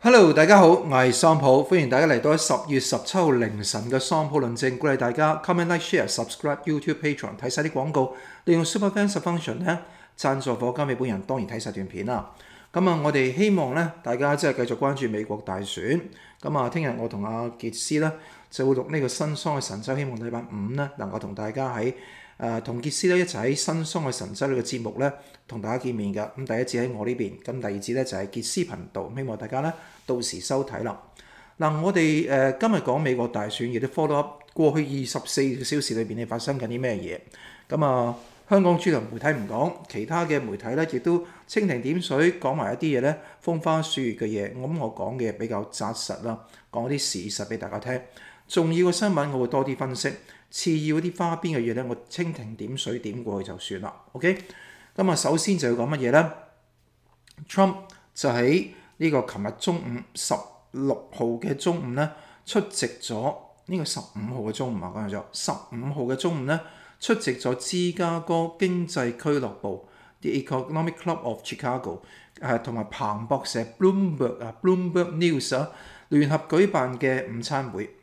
Hello，大家好，我系桑普，欢迎大家嚟到喺十月十七号凌晨嘅桑普论证，鼓励大家 comment like share subscribe YouTube Patreon 睇晒啲广告，利用 Superfans Function 咧赞助加美本人当然睇晒段片啦。咁啊，我哋希望咧大家即系继续关注美国大选。咁啊，听日我同阿杰斯咧就会录呢个新桑嘅神舟，希望礼拜五咧能够同大家喺。誒同傑斯咧一齊喺新桑嘅神州呢個節目咧，同大家見面嘅。咁第一節喺我呢邊，咁第二節咧就係傑斯頻道。希望大家咧到時收睇啦。嗱，我哋誒今日講美國大選，亦都 follow up 過去二十四個小時裏邊你發生緊啲咩嘢。咁啊，香港主流媒體唔講，其他嘅媒體咧亦都蜻蜓點水講埋一啲嘢咧，風花雪月嘅嘢。我諗我講嘅比較紮實啦，講啲事實俾大家聽。重要嘅新聞我會多啲分析。次要嗰啲花邊嘅嘢咧，我蜻蜓點水點過去就算啦，OK。咁啊，首先就要講乜嘢咧？Trump 就喺呢個琴日中午十六號嘅中午咧，出席咗呢個十五號嘅中午啊，講咗。十五號嘅中午咧，出席咗芝加哥經濟俱樂部 The Economic Club of Chicago，誒同埋彭博社 Bloomberg 啊，Bloomberg News 啊，聯合舉辦嘅午餐會。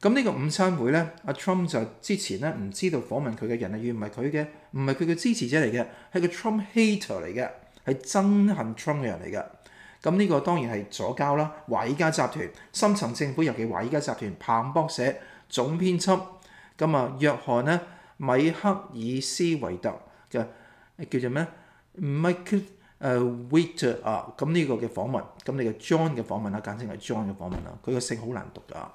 咁呢個午餐會咧，阿 Trump 就之前咧唔知道訪問佢嘅人啊，原唔係佢嘅，唔係佢嘅支持者嚟嘅，係個 Trump hater 嚟嘅，係憎恨 Trump 嘅人嚟嘅。咁呢個當然係左交啦。華爾街集團、深層政府，尤其華爾街集團，彭博社總編輯，咁啊，約翰咧，米克斯維特嘅叫做咩？Michael Wait 啊，咁呢個嘅訪問，咁你嘅 John 嘅訪問啦，簡稱係 John 嘅訪問啦，佢個姓好難讀噶。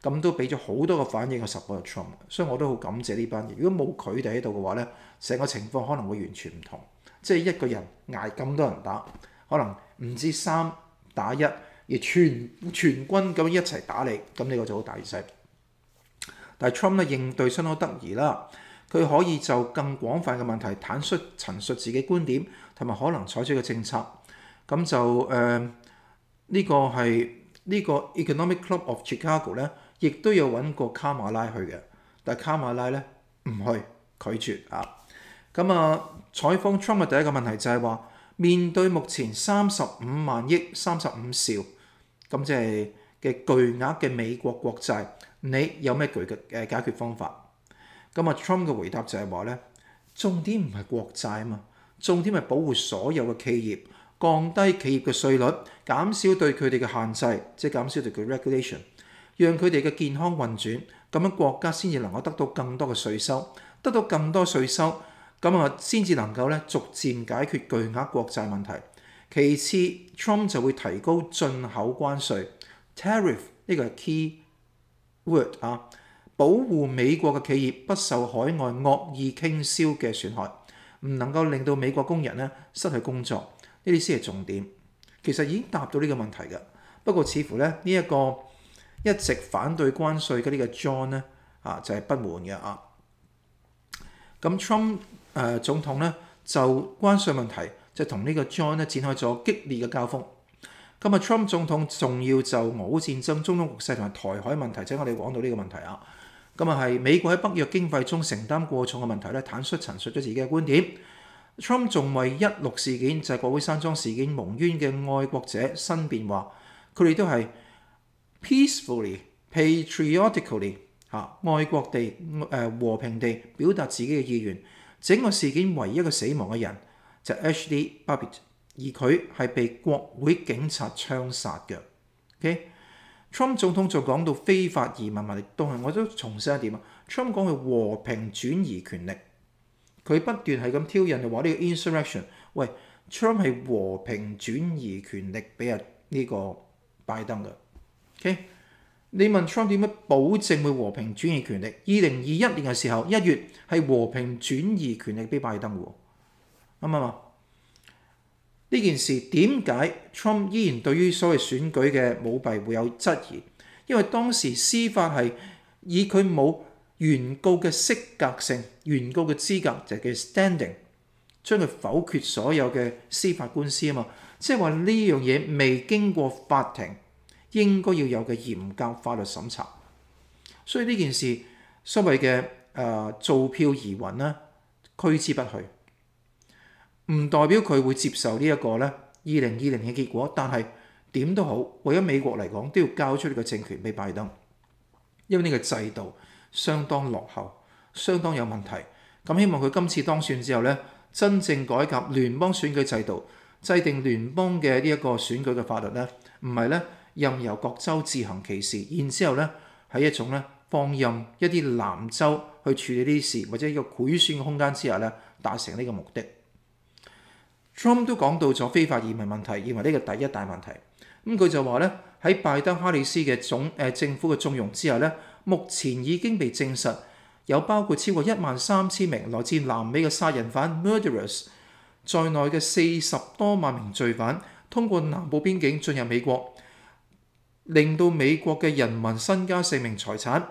咁都俾咗好多個反應個 support Trump，所以我都好感謝呢班人。如果冇佢哋喺度嘅話咧，成個情況可能會完全唔同。即係一個人挨咁多人打，可能唔知三打一，而全全軍咁一齊打你，咁呢個就好大勢。但係 Trump 咧應對相手得宜啦，佢可以就更廣泛嘅問題坦率陳述自己觀點同埋可能採取嘅政策。咁就誒呢個係呢個 Economic Club of Chicago 咧。亦都有揾過卡馬拉去嘅，但卡馬拉咧唔去拒絕啊。咁啊，採訪 Trump 嘅第一個問題就係話，面對目前三十五萬億、三十五兆咁即係嘅巨額嘅美國國債，你有咩具嘅解決方法？咁啊，Trump 嘅回答就係話咧，重點唔係國債啊嘛，重點係保護所有嘅企業，降低企業嘅稅率，減少對佢哋嘅限制，即係減少對佢 regulation。讓佢哋嘅健康運轉，咁樣國家先至能夠得到更多嘅稅收，得到更多稅收，咁啊先至能夠咧逐漸解決巨額國債問題。其次，Trump 就會提高進口關税，tariff 呢個 key word 啊，保護美國嘅企業不受海外惡意傾銷嘅損害，唔能夠令到美國工人咧失去工作，呢啲先係重點。其實已經答到呢個問題嘅，不過似乎咧呢一個。一直反對關稅嗰啲嘅 John 咧，啊就係不滿嘅啊。咁 Trump 誒總統咧就關税問題，就同呢個 John 咧展開咗激烈嘅交鋒。今日 Trump 總統仲要就俄烏戰爭、中東局勢同埋台海問題，係我哋講到呢個問題啊。咁啊係美國喺北約經費中承擔過重嘅問題咧，坦率陳述咗自己嘅觀點。Trump 仲為一六事件就係國會山莊事件蒙冤嘅愛國者申辯話，佢哋都係。peacefully, patriotically 嚇，愛國地誒和平地表達自己嘅意願。整個事件唯一一個死亡嘅人就 H.D. t t 而佢係被國會警察槍殺嘅。O.K. Trump 總統就講到非法移民問題，都係我都重申一點啊。Trump 講佢和平轉移權力，佢不斷係咁挑釁，就話呢個 insurrection。喂，Trump 係和平轉移權力俾啊呢個拜登嘅。O.K. 你問 Trump 點樣保證會和平轉移權力？二零二一年嘅時候，一月係和平轉移權力俾拜登喎，啱唔啱？啊？呢件事點解 Trump 依然對於所謂選舉嘅舞弊會有質疑？因為當時司法係以佢冇原告嘅適格性、原告嘅資格，就叫 standing，將佢否決所有嘅司法官司啊嘛。即係話呢樣嘢未經過法庭。應該要有嘅嚴格法律審查，所以呢件事所謂嘅誒造票疑雲咧，驅之不去，唔代表佢會接受呢一個咧二零二零嘅結果。但係點都好，為咗美國嚟講，都要交出呢個政權俾拜登，因為呢個制度相當落後，相當有問題。咁希望佢今次當選之後咧，真正改革聯邦選舉制度，制定聯邦嘅呢一個選舉嘅法律咧，唔係咧。任由各州自行其事，然之後咧喺一種咧放任一啲南州去處理呢啲事，或者一個迴旋嘅空間之下咧，達成呢個目的。Trump 都講到咗非法移民問題，認為呢個第一大問題。咁佢就話咧喺拜登哈里斯嘅總誒政府嘅縱容之下咧，目前已經被證實有包括超過一萬三千名來自南美嘅殺人犯 （murderers） 在內嘅四十多萬名罪犯通過南部邊境進入美國。令到美國嘅人民身家性命財產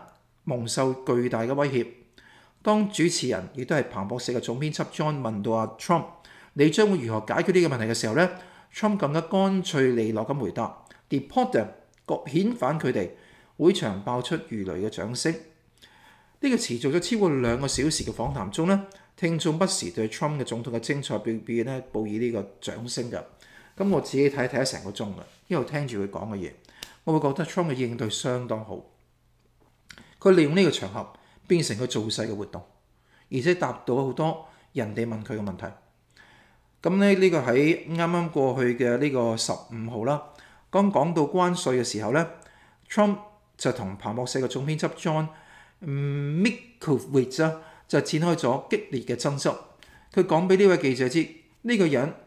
蒙受巨大嘅威脅。當主持人亦都係彭博社嘅總編輯 John 問到阿 Trump，你將會如何解決呢個問題嘅時候咧，Trump 更加乾脆利落咁回答：，deport them，各遣返佢哋。會場爆出如雷嘅掌聲。呢個持續咗超過兩個小時嘅訪談中咧，聽眾不時對 Trump 嘅總統嘅精彩表現咧報以呢個掌聲㗎。咁我自己睇睇咗成個鐘啦，一路聽住佢講嘅嘢。我会觉得 Trump 嘅应对相当好，佢利用呢个场合变成佢造势嘅活动，而且答到好多人哋问佢嘅问题。咁咧呢个喺啱啱过去嘅呢个十五号啦，刚讲到关税嘅时候咧，Trump 就同彭博社嘅总编辑 John m i c k a e w i d 啊，就展开咗激烈嘅争执。佢讲俾呢位记者知呢个人。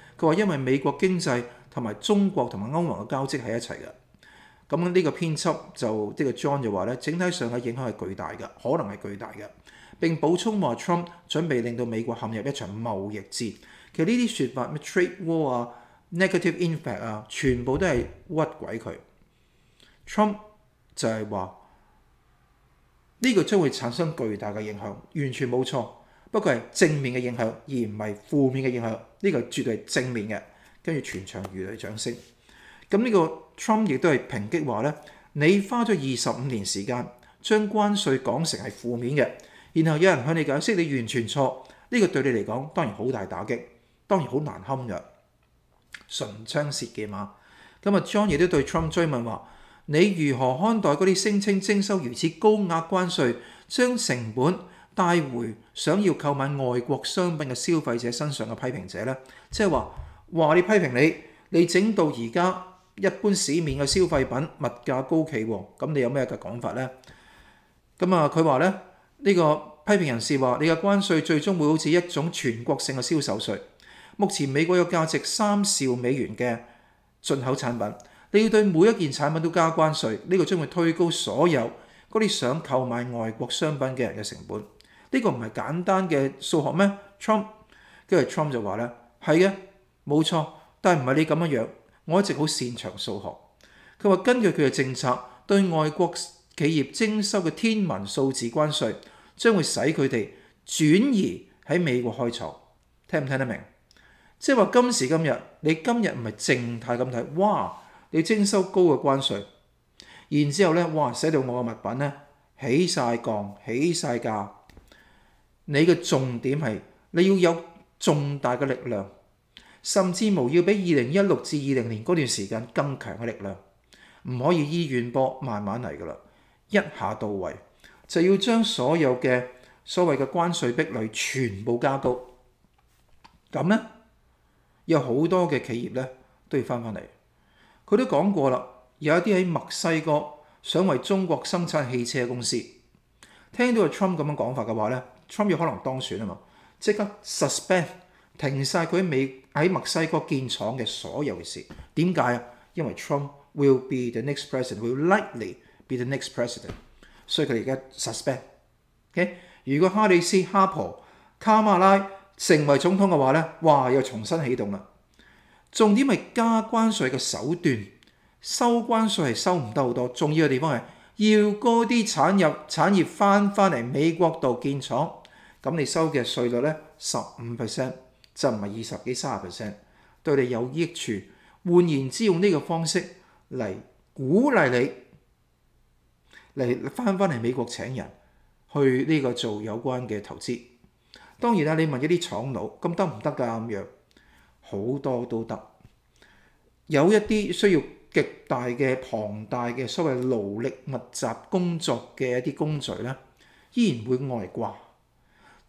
佢話因為美國經濟同埋中國同埋歐盟嘅交織喺一齊嘅，咁呢個編輯就呢個 John 就話咧，整體上嘅影響係巨大嘅，可能係巨大嘅。並補充話 Trump 準備令到美國陷入一場貿易戰。其實呢啲説法咩 Trade War 啊、Negative Impact 啊，全部都係屈鬼佢。Trump 就係話呢個將會產生巨大嘅影響，完全冇錯。不過係正面嘅影響，而唔係負面嘅影響。呢個絕對係正面嘅，跟住全場如雷掌聲。咁呢個 Trump 亦都係抨擊話咧：你花咗二十五年時間將關税講成係負面嘅，然後有人向你解釋你完全錯，呢個對你嚟講當然好大打擊，當然好難堪嘅。唇槍舌箭嘛。咁啊，John 亦都對 Trump 追問話：你如何看待嗰啲聲稱徵收如此高額關税，將成本帶回？想要購買外國商品嘅消費者身上嘅批評者咧，即係話話你批評你，你整到而家一般市面嘅消費品物價高企喎，咁你有咩嘅講法咧？咁啊，佢話咧呢個批評人士話你嘅關稅最終會好似一種全國性嘅銷售税。目前美國有價值三兆美元嘅進口產品，你要對每一件產品都加關税，呢個將會推高所有嗰啲想購買外國商品嘅人嘅成本。呢個唔係簡單嘅數學咩？Trump 跟住 Trump 就話咧，係嘅，冇錯，但係唔係你咁樣樣。我一直好擅長數學。佢話根據佢嘅政策，對外國企業徵收嘅天文數字關税，將會使佢哋轉移喺美國開倉。聽唔聽得明？即係話今時今日，你今日唔係靜態咁睇，哇！你徵收高嘅關税，然之後咧，哇！使到我嘅物品咧起曬降，起曬價。你嘅重點係你要有重大嘅力量，甚至無要比二零一六至二零年嗰段時間更強嘅力量，唔可以医院波慢慢嚟噶啦，一下到位就要將所有嘅所謂嘅關税壁垒全部加高，咁呢，有好多嘅企業呢都要翻返嚟。佢都講過啦，有一啲喺墨西哥想為中國生產汽車公司，聽到阿 Trump 咁樣講法嘅話咧。Trump 有可能當選啊嘛，即刻 suspect 停晒佢喺墨西哥建廠嘅所有嘅事。點解啊？因為 Trump will be the next president，will likely be the next president，所以佢哋而家 suspect。OK，如果哈里斯、哈珀、卡馬拉成為總統嘅話咧，哇，又重新起動啦。重點係加關税嘅手段，收關税係收唔得好多。重要嘅地方係要嗰啲產入產業翻返嚟美國度建廠。咁你收嘅税率咧十五 percent 就唔係二十幾、三十 percent，對你有益處。換言之，用呢個方式嚟鼓勵你嚟翻翻嚟美國請人去呢個做有關嘅投資。當然啦，你問一啲廠佬咁得唔得㗎？咁樣好多都得，有一啲需要極大嘅龐大嘅所謂勞力密集工作嘅一啲工序咧，依然會外掛。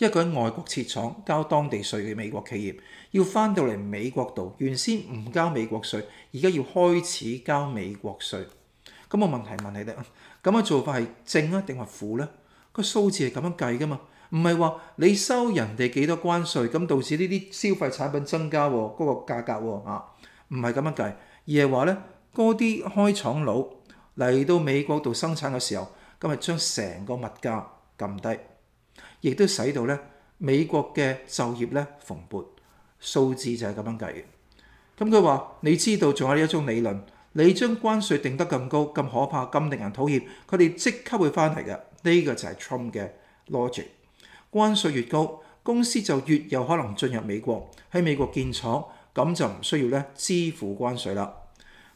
一個喺外國設廠交當地税嘅美國企業，要翻到嚟美國度，原先唔交美國税，而家要開始交美國税。咁我問題問你哋，咁嘅做法係正啊定係負咧？個數字係咁樣計噶嘛？唔係話你收人哋幾多關税，咁導致呢啲消費產品增加嗰個價格喎？啊，唔係咁樣計，而係話咧，嗰啲開廠佬嚟到美國度生產嘅時候，咁日將成個物價撳低。亦都使到咧美國嘅就業咧蓬勃數字就係咁樣計嘅。咁佢話：你知道仲有一種理論，你將關税定得咁高、咁可怕、咁令人討厭，佢哋即刻會翻嚟嘅。呢個就係 Trump 嘅 logic。關税越高，公司就越有可能進入美國喺美國建廠，咁就唔需要咧支付關税啦。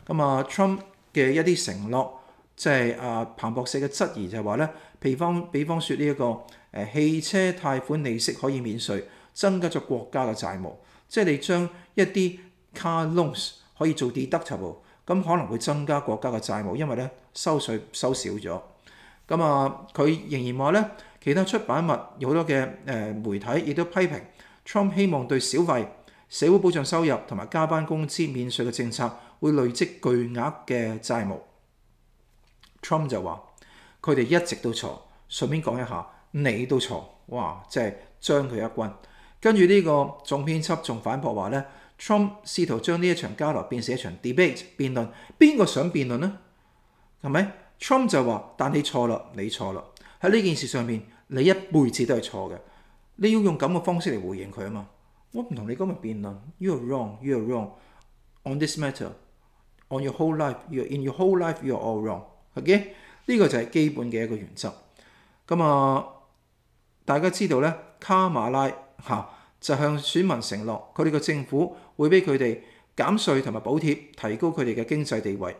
咁啊，Trump 嘅一啲承諾，即係啊彭博士嘅質疑就係話咧，譬方，比方說呢一個。誒汽車貸款利息可以免稅，增加咗國家嘅債務。即係你將一啲 car loans 可以做 deductible，咁可能會增加國家嘅債務，因為咧收税收少咗。咁啊，佢仍然話咧，其他出版物有好多嘅誒媒體亦都批評 Trump 希望對小費、社會保障收入同埋加班工資免稅嘅政策會累積巨額嘅債務。Trump 就話佢哋一直都錯。順便講一下。你都錯，哇！即係將佢一軍，跟住呢個仲編輯仲反駁話呢 t r u m p 試圖將呢一場交流變成一場 debate 辯論，邊個想辯論呢？係咪？Trump 就話：但你錯啦，你錯啦，喺呢件事上面，你一輩子都係錯嘅。你要用咁嘅方式嚟回應佢啊嘛！我唔同你今日辯論，you're a wrong，you're a wrong on this matter，on your whole life，in you are your whole life，you're a all wrong。係嘅，呢個就係基本嘅一個原則。咁啊～大家知道咧，卡馬拉嚇就向選民承諾，佢哋個政府會俾佢哋減税同埋補貼，提高佢哋嘅經濟地位。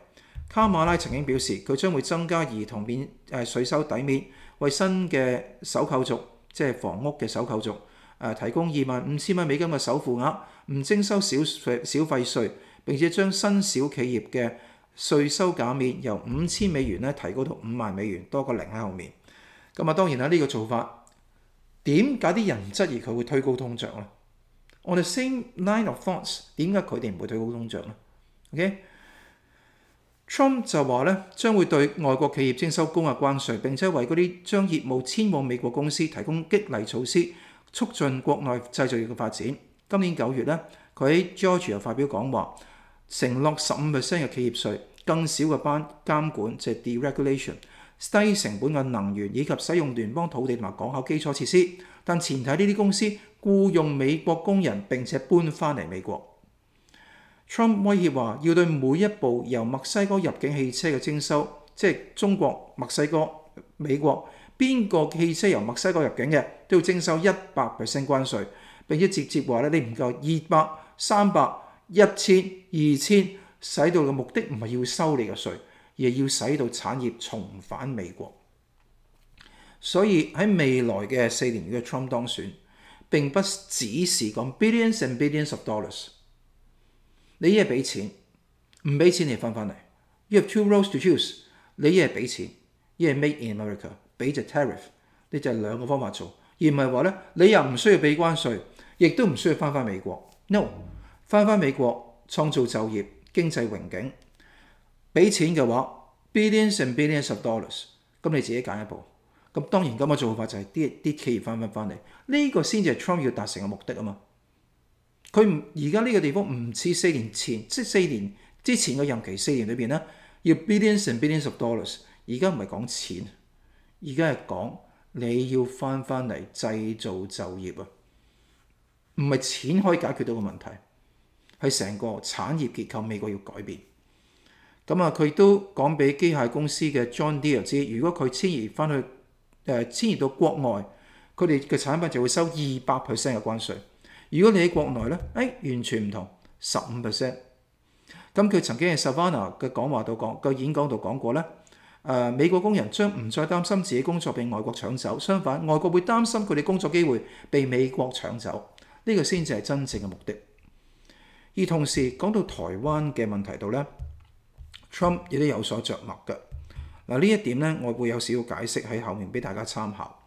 卡馬拉曾經表示，佢將會增加兒童免誒稅收抵免，為新嘅首購族，即係房屋嘅首購族，誒提供二萬五千蚊美金嘅首付額，唔徵收小費小費税，並且將新小企業嘅稅收減免由五千美元咧提高到五萬美元，多個零喺後面。咁啊，當然啦，呢個做法。點解啲人質疑佢會推高通脹咧？On the same line of thoughts，點解佢哋唔會推高通脹咧 o k t r u m p 就話咧將會對外國企業徵收高額關稅，並且為嗰啲將業務遷往美國公司提供激勵措施，促進國內製造業嘅發展。今年九月咧，佢 George 又發表講話，承諾十五 percent 嘅企業税，更少嘅班監管，即係 deregulation。低成本嘅能源以及使用聯邦土地同埋港口基礎設施，但前提呢啲公司僱用美國工人並且搬翻嚟美國。Trump 威脅話要對每一部由墨西哥入境汽車嘅徵收，即係中國、墨西哥、美國邊個汽車由墨西哥入境嘅都要徵收一百 percent 關稅，並且直接話咧你唔夠二百、三百、一千、二千，使到嘅目的唔係要收你嘅税。亦要使到產業重返美國，所以喺未來嘅四年嘅 Trump 當選，並不只是講 billions and billions of dollars。你一係俾錢，唔俾錢你翻返嚟。You have two roads to choose。你一係俾錢，一係 m a k e in America，俾只 tariff。你就兩個方法做，而唔係話咧，你又唔需要俾關税，亦都唔需要翻返美國。No，翻返美國創造就業、經濟榮景。俾錢嘅話，billions and billions of dollars，咁你自己揀一步。咁當然咁嘅做法就係啲啲企業返返返嚟，呢個先至係 Trump 要達成嘅目的啊嘛。佢唔而家呢個地方唔似四年前，即四年之前嘅任期四年裏面咧，要 billions and billions of dollars。而家唔係講錢，而家係講你要返返嚟製造就業啊，唔係錢可以解決到個問題，係成個產業結構美國要改變。咁啊！佢都講俾機械公司嘅 John Deere 知，如果佢遷移翻去誒遷移到國外，佢哋嘅產品就會收二百 percent 嘅關税。如果你喺國內咧，誒完全唔同十五 percent。咁佢曾經喺 Savannah 嘅講話度講，個演講度講過咧誒美國工人將唔再擔心自己工作被外國搶走，相反外國會擔心佢哋工作機會被美國搶走。呢個先至係真正嘅目的。而同時講到台灣嘅問題度咧。Trump 亦都有所着墨嘅，嗱呢一點咧，我會有少少解釋喺後面俾大家參考，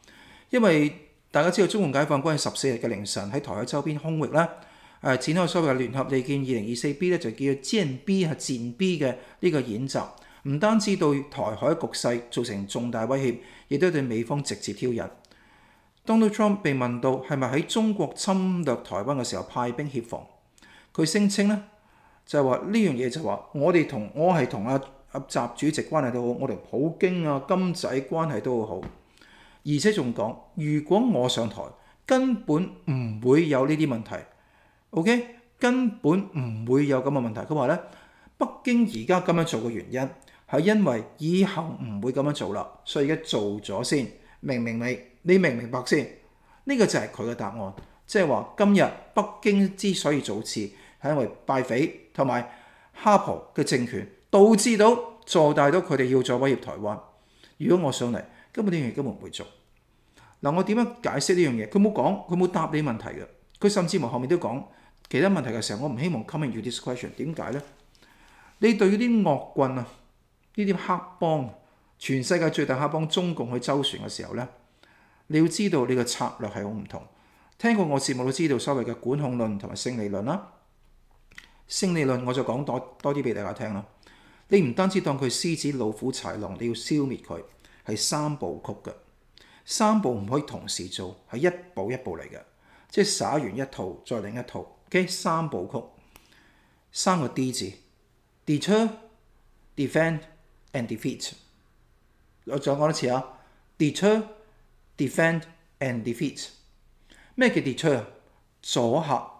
因為大家知道中共解放軍喺十四日嘅凌晨喺台海周邊空域啦，誒展開所謂聯合利劍二零二四 B 咧就叫做箭 B 係箭 B 嘅呢個演習，唔單止對台海局勢造成重大威脅，亦都對美方直接挑釁。Donald Trump 被問到係咪喺中國侵略台灣嘅時候派兵協防，佢聲稱咧。就係話呢樣嘢就話我哋同我係同阿阿習主席關係都好，我同普京啊金仔關係都好好，而且仲講如果我上台根本唔會有呢啲問題，OK 根本唔會有咁嘅問題。佢話咧北京而家咁樣做嘅原因係因為以後唔會咁樣做啦，所以而家做咗先明唔明你？你明唔明白先？呢個就係佢嘅答案，即係話今日北京之所以做賊係因為拜匪。同埋哈婆嘅政權，導致到助大到佢哋要再威脅台灣。如果我上嚟，根本呢樣嘢根本唔會做。嗱，我點樣解釋呢樣嘢？佢冇講，佢冇答你問題嘅。佢甚至乎後面都講其他問題嘅時候，我唔希望 c o m i n g to this question。點解咧？你對於啲惡棍啊，呢啲黑幫，全世界最大黑幫中共去周旋嘅時候咧，你要知道你嘅策略係好唔同。聽過我節目都知道所謂嘅管控論同埋勝利論啦。勝利論，我就講多多啲俾大家聽啦。你唔單止當佢獅子、老虎、豺狼，你要消滅佢，係三部曲嘅。三步唔可以同時做，係一步一步嚟嘅。即係耍完一套，再另一套。O.K. 三部曲，三個 D 字：deter、defend and defeat。我再講多次啊，deter、defend and defeat。咩叫 deter？阻下。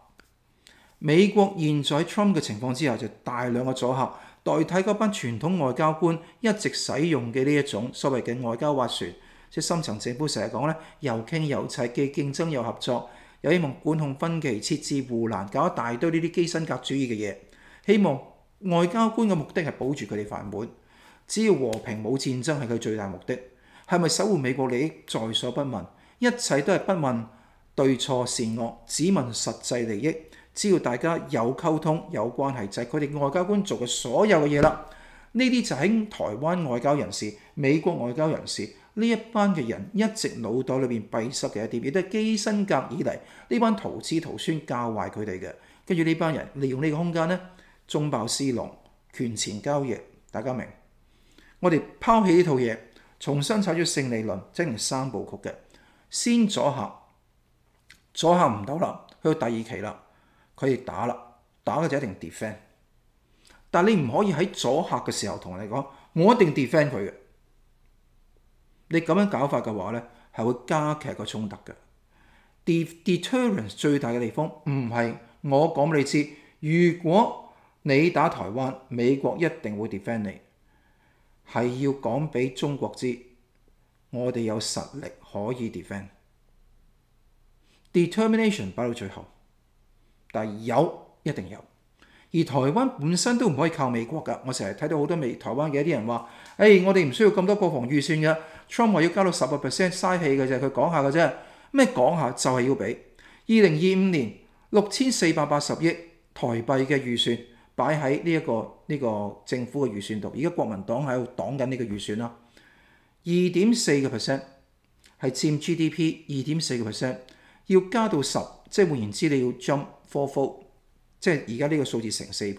美國現在 Trump 嘅情況之下，就大量嘅阻嚇代替嗰班傳統外交官一直使用嘅呢一種所謂嘅外交劃船，即係深層政府成日講咧，又傾又砌，既競爭又合作，又希望管控分歧、設置護欄，搞一大堆呢啲基辛格主義嘅嘢。希望外交官嘅目的係保住佢哋飯碗，只要和平冇戰爭係佢最大目的，係咪守護美國利益在所不問，一切都係不問對錯善惡，只問實際利益。只要大家有溝通有關係，就係佢哋外交官做嘅所有嘅嘢啦。呢啲就喺台灣外交人士、美國外交人士呢一班嘅人一直腦袋裏面閉塞嘅一啲，亦都係基辛格以嚟呢班徒子徒孫教壞佢哋嘅。跟住呢班人利用呢個空間呢，縱爆私囊、權錢交易，大家明？我哋拋棄呢套嘢，重新採取勝利論，整成三部曲嘅，先阻嚇，阻嚇唔到啦，去到第二期啦。佢亦打啦，打嘅就一定 defend。但你唔可以喺阻嚇嘅時候同人哋講，我一定 defend 佢嘅。你咁樣搞法嘅話咧，係會加劇個衝突嘅。det deterrence 最大嘅地方唔係我講俾你知，如果你打台灣，美國一定會 defend 你。係要講俾中國知，我哋有實力可以 defend。determination 擺到最後。但有一定有，而台灣本身都唔可以靠美國噶。我成日睇到好多美台灣嘅啲人話：，誒，我哋唔需要咁多國防預算嘅。Trump 話要加到十個 percent，嘥氣嘅啫，佢講下嘅啫。咩講下就係要俾二零二五年六千四百八十億台幣嘅預算擺喺呢一個呢個政府嘅預算度。而家國民黨喺度擋緊呢個預算啦。二點四個 percent 係佔 GDP 二點四個 percent，要加到十，即係換言之，你要 jump。波即系而家呢个数字成四倍。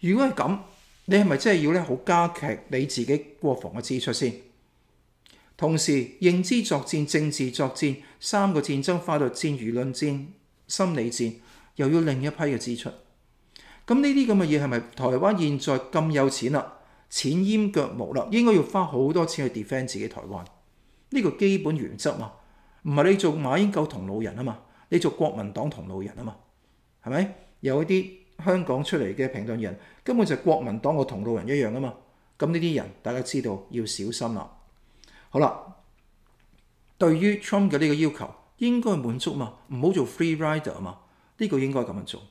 如果系咁，你系咪真系要咧好加劇你自己國防嘅支出先？同時，認知作戰、政治作戰、三個戰爭化律戰輿論戰、心理戰，又要另一批嘅支出。咁呢啲咁嘅嘢係咪台灣現在咁有錢啦？錢淹腳毛啦，應該要花好多錢去 defend 自己台灣。呢個基本原則嘛，唔係你做馬英九同路人啊嘛。你做國民黨同路人啊嘛，係咪？有一啲香港出嚟嘅平論人根本就係國民黨嘅同路人一樣啊嘛。咁呢啲人大家知道要小心啦。好啦，對於 Trump 嘅呢個要求應該滿足嘛，唔好做 free rider 啊嘛。呢個應該咁樣做。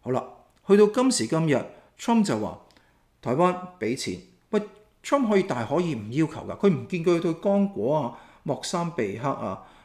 好啦，去到今時今日，Trump 就話台灣俾錢，喂，Trump 可以大可以唔要求㗎，佢唔見佢對剛果啊、莫桑比克啊。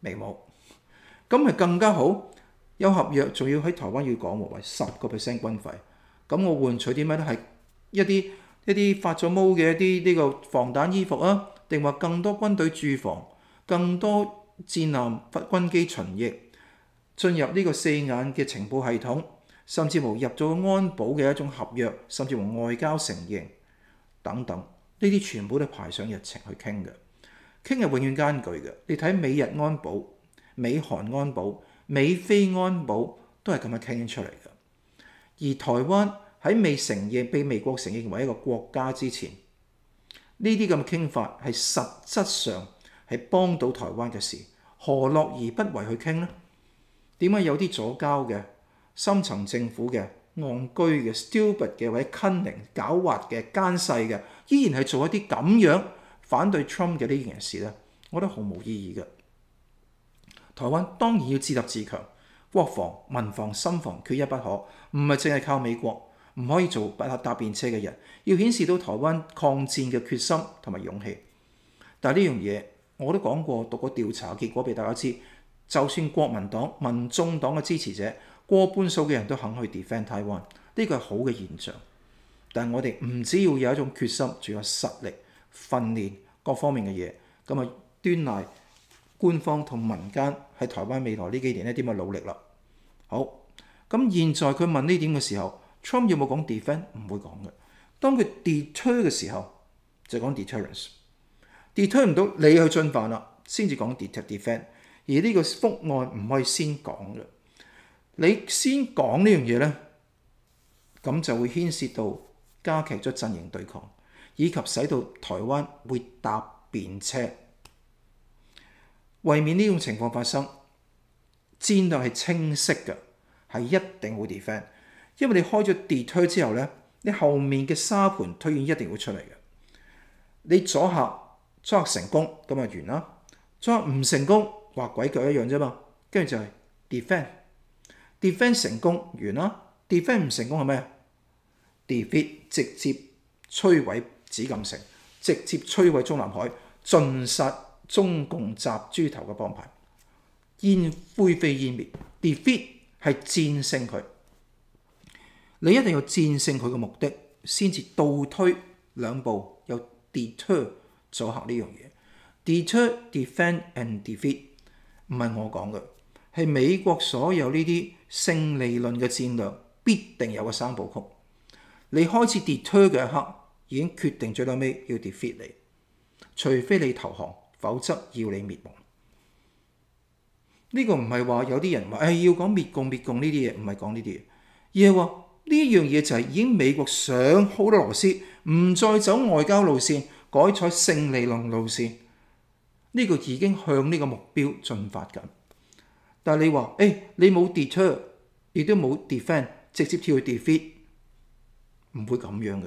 眉毛，咁咪更加好。有合約，仲要喺台灣要講喎，喂，十個 percent 軍費，咁我換取啲咩咧？係一啲一啲發咗毛嘅一啲呢個防彈衣服啊，定話更多軍隊住房，更多戰艦發軍機巡弋，進入呢個四眼嘅情報系統，甚至乎入咗安保嘅一種合約，甚至乎外交承認等等，呢啲全部都排上日程去傾嘅。傾係永遠艱巨嘅，你睇美日安保、美韓安保、美菲安保都係咁樣傾出嚟嘅。而台灣喺未承認被美國承認為一個國家之前，呢啲咁傾法係實質上係幫到台灣嘅事，何樂而不為去傾呢？點解有啲左交嘅、深層政府嘅、昂居嘅、s t u p i d 嘅或者 cunning 狡猾嘅、奸細嘅，依然係做一啲咁樣？反對 Trump 嘅呢件事咧，我覺得毫無意義嘅。台灣當然要自立自強，國防、民防、心防缺一不可，唔係淨係靠美國，唔可以做不搭搭便車嘅人。要顯示到台灣抗戰嘅決心同埋勇氣。但呢樣嘢我都講過，讀過調查結果俾大家知，就算國民黨、民眾黨嘅支持者過半數嘅人都肯去 defend 台灣，呢個係好嘅現象。但係我哋唔只要有一種決心，仲有實力。訓練各方面嘅嘢，咁啊端賴官方同民間喺台灣未來呢幾年一啲嘅努力啦。好，咁現在佢問呢點嘅時候，Trump 有冇講 defend？唔會講嘅。當佢 d e t e r 嘅時候，就講 d e t e r r e n c e d e t e r 唔到，你去進犯啦，先至講 d e t e r d e f e n d e 而呢個覆案唔可以先講嘅，你先講呢樣嘢咧，咁就會牽涉到加劇咗陣營對抗。以及使到台灣會搭便車，為免呢種情況發生，戰略係清晰嘅，係一定會 defend。因為你開咗 d e t e r 之後咧，你後面嘅沙盤推演一定會出嚟嘅。你左下左下成功咁咪完啦，下唔成功畫鬼腳一樣啫嘛。跟住就係 defend，defend 成功完啦，defend 唔成功係咩 d e f e a t 直接摧毀。紫禁城直接摧毀中南海，盡殺中共雜豬頭嘅幫派，煙灰飛煙滅，defeat 係戰勝佢。你一定要戰勝佢嘅目的，先至倒推兩步，有 deter 阻嚇呢樣嘢。deter, defend and defeat 唔係我講嘅，係美國所有呢啲勝利論嘅戰略必定有個三部曲。你開始 deter 嘅一刻。已经决定最屘尾要 defeat 你，除非你投降，否则要你灭亡。呢个唔系话有啲人话要讲灭共灭共呢啲嘢，唔系讲呢啲嘢。而呢样嘢就系已经美国上好多螺斯，唔再走外交路线，改采胜利論路线。呢个已经向呢个目标进发紧。但系你话诶你冇 deter，亦都冇 defend，直接跳去 defeat，唔会咁样嘅。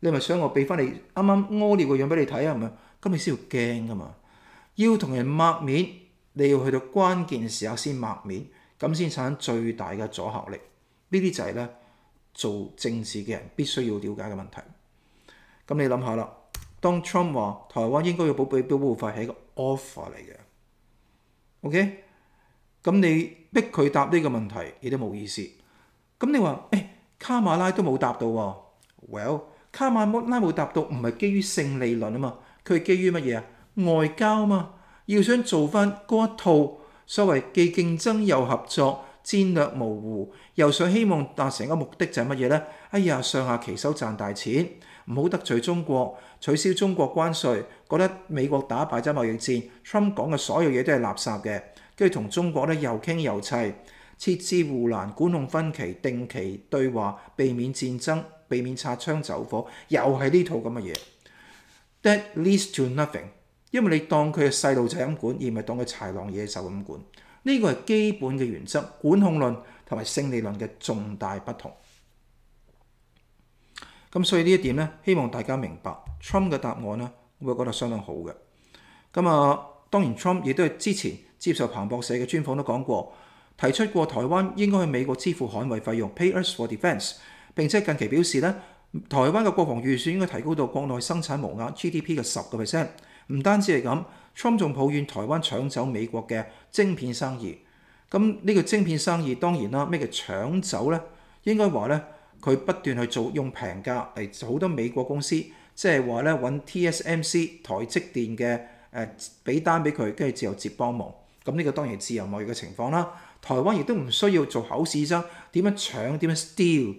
你咪想我俾翻你啱啱屙尿個樣俾你睇啊？係咪？咁你先要驚㗎嘛？要同人抹面，你要去到關鍵時刻先抹面，咁先產生最大嘅阻嚇力。呢啲就係咧做政治嘅人必須要了解嘅問題。咁你諗下啦，當 Trump 話台灣應該要保備保護費係個 offer 嚟嘅，OK？咁你逼佢答呢個問題，你都冇意思。咁你話誒卡馬拉都冇答到喎，Well？卡馬莫拉姆達到唔係基於勝利論啊嘛，佢係基於乜嘢啊？外交啊嘛，要想做翻嗰一套所謂既競爭又合作、戰略模糊，又想希望達成個目的就係乜嘢咧？哎呀，上下其手賺大錢，唔好得罪中國，取消中國關稅，覺得美國打敗咗貿易戰，Trump 講嘅所有嘢都係垃圾嘅，跟住同中國咧又傾又砌，設置護欄、管控分歧、定期對話、避免戰爭。避免擦槍走火，又係呢套咁嘅嘢。That leads to nothing，因為你當佢係細路仔咁管，而唔係當佢豺狼野獸咁管。呢個係基本嘅原則，管控論同埋勝利論嘅重大不同。咁所以呢一點咧，希望大家明白 Trump 嘅答案咧，我會覺得相當好嘅。咁啊，當然 Trump 亦都係之前接受彭博社嘅專訪都講過，提出過台灣應該去美國支付捍衛費用，pay us for defence。並且近期表示咧，台灣嘅國防預算應該提高到國內生產毛額 GDP 嘅十個 percent。唔單止係咁 t r m 仲抱怨台灣搶走美國嘅晶片生意。咁呢個晶片生意當然啦，咩叫搶走咧？應該話咧，佢不斷去做用平價嚟好多美國公司，即係話咧揾 TSMC 台積電嘅誒俾單俾佢，跟住自由接幫忙。咁呢個當然自由貿易嘅情況啦。台灣亦都唔需要做口試生，點樣搶點樣 steal？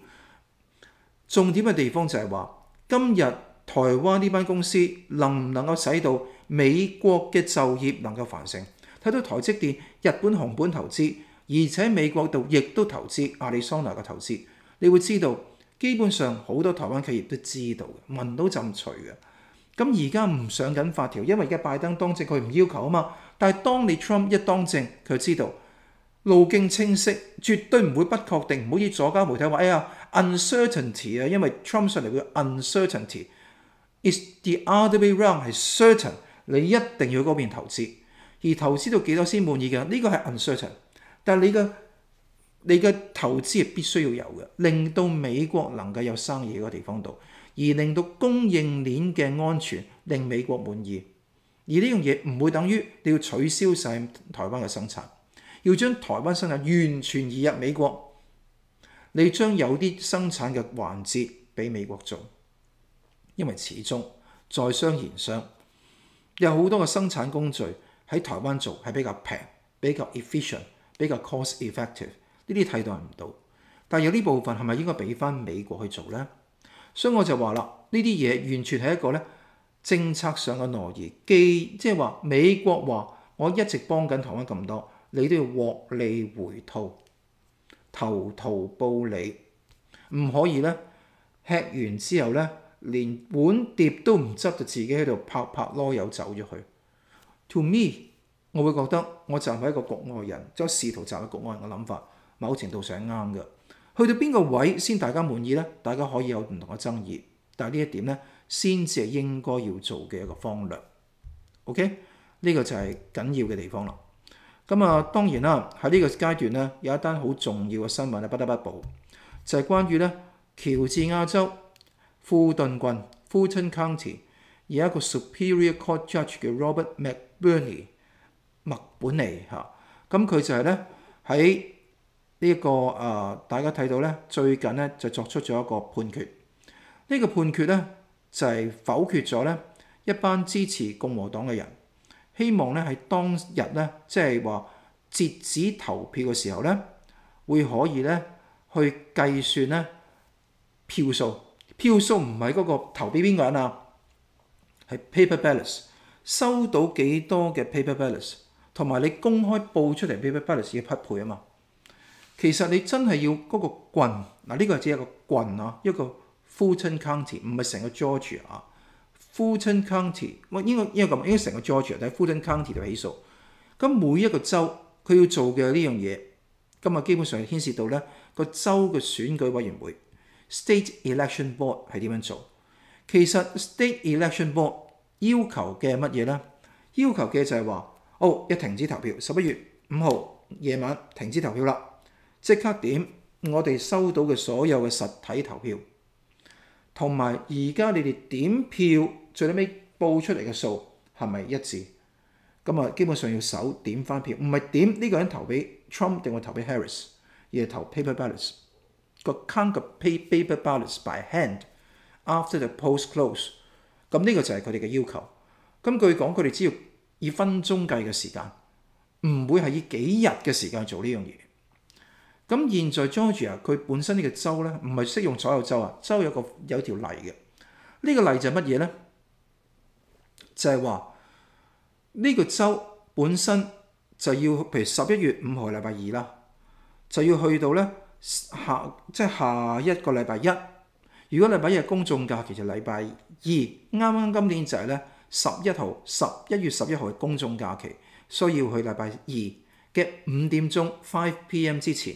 重點嘅地方就係話，今日台灣呢班公司能唔能夠使到美國嘅就業能夠繁盛？睇到台積電、日本紅本投資，而且美國度亦都投資亞利桑那嘅投資，你會知道基本上好多台灣企業都知道嘅，聞到就唔除嘅。咁而家唔上緊法條，因為而家拜登當政佢唔要求啊嘛。但係當你 Trump 一當政，佢知道路徑清晰，絕對唔會不確定。唔好以左家媒體話：哎呀！uncertainty 啊，因為 Trump 上嚟嘅 uncertainty，is the other way round 係 certain，你一定要去嗰邊投資，而投資到幾多先滿意嘅？呢個係 uncertain，但係你嘅你嘅投資係必須要有嘅，令到美國能夠有生意嘅地方度，而令到供應鏈嘅安全令美國滿意，而呢樣嘢唔會等於你要取消晒台灣嘅生產，要將台灣生產完全移入美國。你將有啲生產嘅環節俾美國做，因為始終在商言商，有好多嘅生產工序喺台灣做係比較平、比較 efficient、比較 cost effective，呢啲替代唔到。但有呢部分係咪應該俾翻美國去做呢？所以我就話啦，呢啲嘢完全係一個咧政策上嘅挪移，既即係話美國話我一直幫緊台灣咁多，你都要獲利回吐。頭桃暴利，唔可以咧。吃完之後咧，連碗碟都唔執，就自己喺度拍拍攞油走咗去。To me，我會覺得我站喺一個局外人，係試圖站喺局外人嘅諗法，某程度上係啱嘅。去到邊個位先大家滿意咧？大家可以有唔同嘅爭議，但係呢一點咧，先至係應該要做嘅一個方略。OK，呢個就係緊要嘅地方啦。咁啊，當然啦，喺呢個階段咧，有一單好重要嘅新聞咧，不得不報，就係關於咧喬治亞州富頓郡 f o t n County） 有一個 superior court judge 嘅 Robert McBurney 麥本尼嚇，咁佢就係咧喺呢一個啊，大家睇到咧最近咧就作出咗一個判決，呢個判決咧就係否決咗咧一班支持共和黨嘅人。希望咧喺當日咧，即係話截止投票嘅時候咧，會可以咧去計算咧票數。票數唔係嗰個投俾邊個人啊，係 paper ballots 收到幾多嘅 paper ballots，同埋你公開報出嚟 paper ballots 嘅匹配啊嘛。其實你真係要嗰個棍嗱，呢個係只係一個棍啊，一個 Fulton County，唔係成個 Georgia 啊。Fulton County，我應該應該咁，應該成個 Georgia 喺 Fulton County 度起訴。咁每一個州佢要做嘅呢樣嘢，咁啊基本上牽涉到咧個州嘅選舉委員會 （State Election Board） 係點樣做。其實 State Election Board 要求嘅乜嘢咧？要求嘅就係話：哦，一停止投票，十一月五號夜晚停止投票啦，即刻點我哋收到嘅所有嘅實體投票。同埋而家你哋點票最尾報出嚟嘅數係咪一致？咁啊基本上要手點翻票，唔係點呢個人投俾 Trump 定係投俾 Harris，而係投 paper ballots。個 count 個 paper ballots by hand after the p o s t close。咁呢個就係佢哋嘅要求。咁據講佢哋只要以分鐘計嘅時間，唔會係以幾日嘅時間做呢樣嘢。咁現在 Georgia 佢本身呢個州咧，唔係適用左右州啊。州有個有條例嘅，呢個例就係乜嘢咧？就係話呢個州本身就要，譬如十一月五號禮拜二啦，就要去到咧下即係下一個禮拜一。如果禮拜一公眾假期就禮拜二。啱啱今年就係咧十一號十一月十一號係公眾假期，需要去禮拜二嘅五點鐘 five p.m. 之前。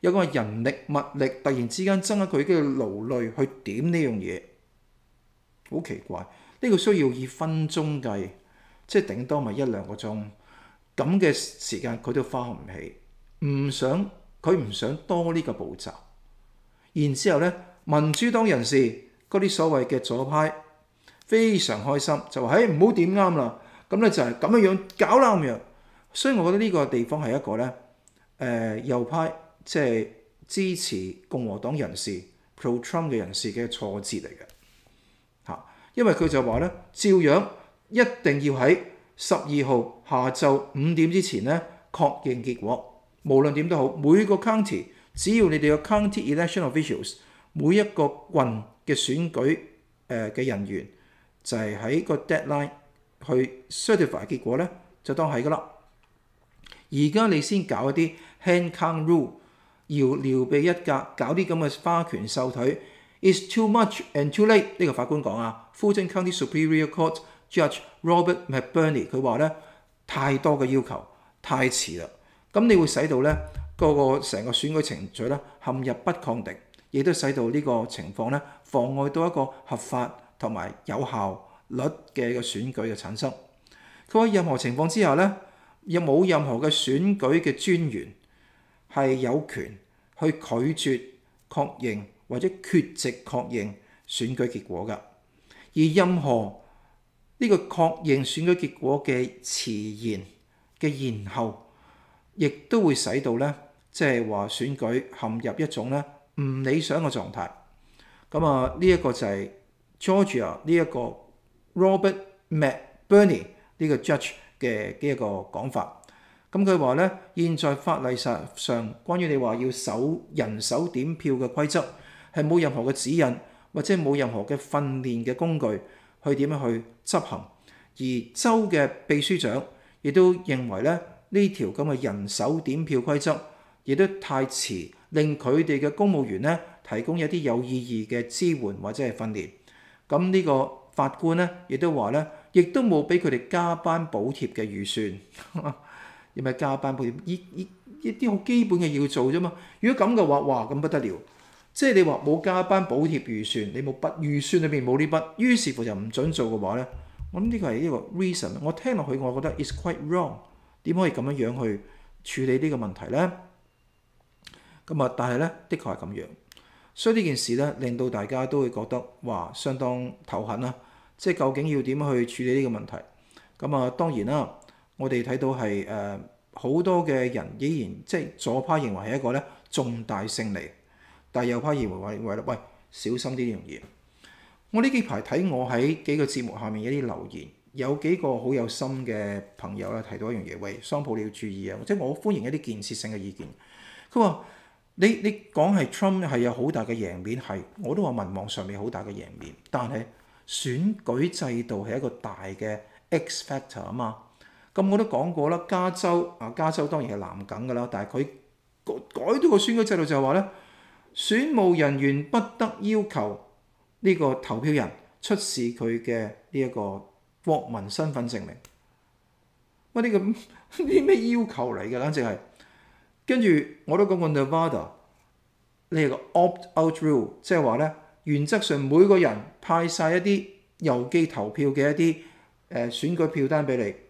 有個人力物力突然之間增一佢嘅勞累去點呢樣嘢，好奇怪。呢個需要以分鐘計，即係頂多咪一兩個鐘咁嘅時間，佢都花唔起。唔想佢唔想多呢個步驟。然之後咧，民主黨人士嗰啲所謂嘅左派非常開心，就話：，唉唔好點啱啦。咁咧就係咁樣樣搞啦咁樣。所以我覺得呢個地方係一個咧，誒右派。即係支持共和黨人士、pro-Trump 嘅人士嘅挫折嚟嘅嚇，因為佢就話咧，照樣一定要喺十二號下晝五點之前咧確認結果，無論點都好，每個 county 只要你哋嘅 county election officials，每一個郡嘅選舉誒嘅人員就係喺個 deadline 去 certify 結果咧，就當係噶啦。而家你先搞一啲 hand count rule。要撩鼻一格搞啲咁嘅花拳瘦腿，is too much and too late。呢個法官講啊，Fulton County Superior Court Judge Robert McBurney 佢話咧太多嘅要求，太遲啦。咁你會使到咧個個成個選舉程序咧陷入不抗敵，亦都使到呢個情況咧妨礙到一個合法同埋有效率嘅嘅選舉嘅產生。佢喺任何情況之下咧，又冇任何嘅選舉嘅專員。係有權去拒絕確認或者缺席確認選舉結果嘅，而任何呢個確認選舉結果嘅遲延嘅延後，亦都會使到咧，即係話選舉陷入一種咧唔理想嘅狀態。咁啊，呢一個就係 Georgia 呢一個 Robert m a t b u r n e y 呢個 judge 嘅嘅一個講法。咁佢話咧，現在法例上關於你話要守人手點票嘅規則，係冇任何嘅指引，或者冇任何嘅訓練嘅工具去點樣去執行。而州嘅秘書長亦都認為咧，呢條咁嘅人手點票規則亦都太遲，令佢哋嘅公務員咧提供一啲有意義嘅支援或者係訓練。咁呢個法官咧亦都話咧，亦都冇俾佢哋加班補貼嘅預算。有咪加班補貼？依依啲好基本嘅要做啫嘛。如果咁嘅話，哇咁不得了！即係你話冇加班補貼預算，你冇筆預算裏邊冇呢筆，於是乎就唔準做嘅話咧，我諗呢個係一個 reason。我聽落去，我覺得 is quite wrong。點可以咁樣樣去處理呢個問題咧？咁啊，但係咧，的確係咁樣，所以呢件事咧，令到大家都會覺得話相當頭痕啦。即係究竟要點去處理呢個問題？咁啊，當然啦。我哋睇到係誒好多嘅人依然即係左派，認為係一個咧重大勝利，但係右派認為話認咧喂小心啲樣嘢。我呢幾排睇我喺幾個節目下面一啲留言，有幾個好有心嘅朋友咧提到一樣嘢，喂商鋪你要注意啊！即係我歡迎一啲建設性嘅意見。佢話你你講係 Trump 係有好大嘅贏面，係我都話民望上面好大嘅贏面，但係選舉制度係一個大嘅 X factor 啊嘛。咁我都講過啦，加州啊，加州當然係南梗噶啦。但係佢改改咗個選舉制度，就係話咧，選務人員不得要求呢個投票人出示佢嘅呢一個國民身份證明。乜呢個 啲咩要求嚟嘅？簡直係跟住我都講過 Nevada 呢個 opt-out rule，即係話咧原則上每個人派曬一啲郵寄投票嘅一啲誒選舉票單俾你。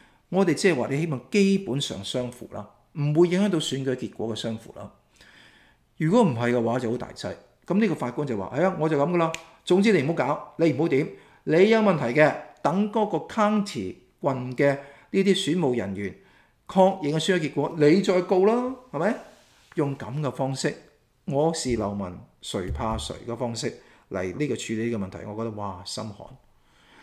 我哋即係話你希望基本上相符啦，唔會影響到選舉結果嘅相符啦。如果唔係嘅話，就好大劑。咁呢個法官就話：，係啊，我就咁噶啦。總之你唔好搞，你唔好點，你有問題嘅，等嗰個 county 郡嘅呢啲選務人員確認個選舉結果，你再告啦，係咪？用咁嘅方式，我是流民，誰怕誰嘅方式嚟呢個處理呢個問題，我覺得哇，心寒。